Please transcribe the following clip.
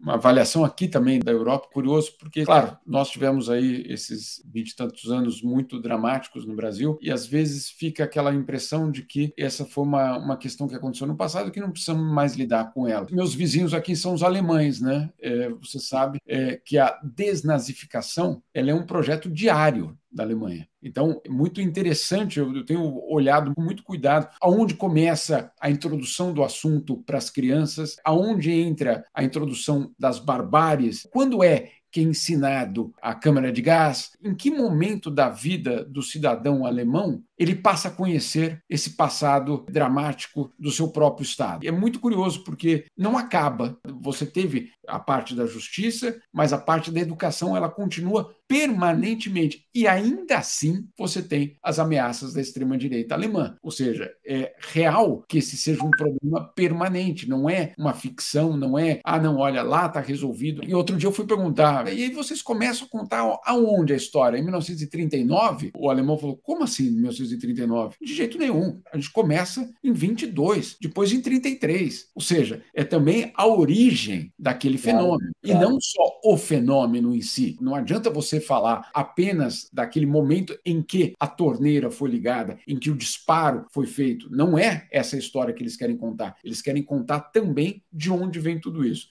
uma avaliação aqui também da Europa, curioso, porque, claro, nós tivemos aí esses vinte e tantos anos muito dramáticos no Brasil, e às vezes fica aquela impressão de que essa foi uma, uma questão que aconteceu no passado que não precisamos mais lidar com ela. Meus vizinhos aqui são os alemães, né? É, você sabe é, que a desnazificação ela é um projeto diário da Alemanha. Então, é muito interessante, eu tenho olhado com muito cuidado aonde começa a introdução do assunto para as crianças, aonde entra a introdução das barbáries, quando é que é ensinado a câmara de gás, em que momento da vida do cidadão alemão ele passa a conhecer esse passado dramático do seu próprio Estado. É muito curioso porque não acaba. Você teve a parte da justiça, mas a parte da educação ela continua permanentemente. E ainda assim, você tem as ameaças da extrema-direita alemã. Ou seja, é real que esse seja um problema permanente, não é uma ficção, não é, ah, não, olha, lá está resolvido. E outro dia eu fui perguntar, e aí vocês começam a contar aonde a história? Em 1939, o alemão falou, como assim 1939? De jeito nenhum. A gente começa em 22, depois em 33. Ou seja, é também a origem daquele fenômeno. E não só o fenômeno em si. Não adianta você falar apenas daquele momento em que a torneira foi ligada, em que o disparo foi feito. Não é essa história que eles querem contar. Eles querem contar também de onde vem tudo isso.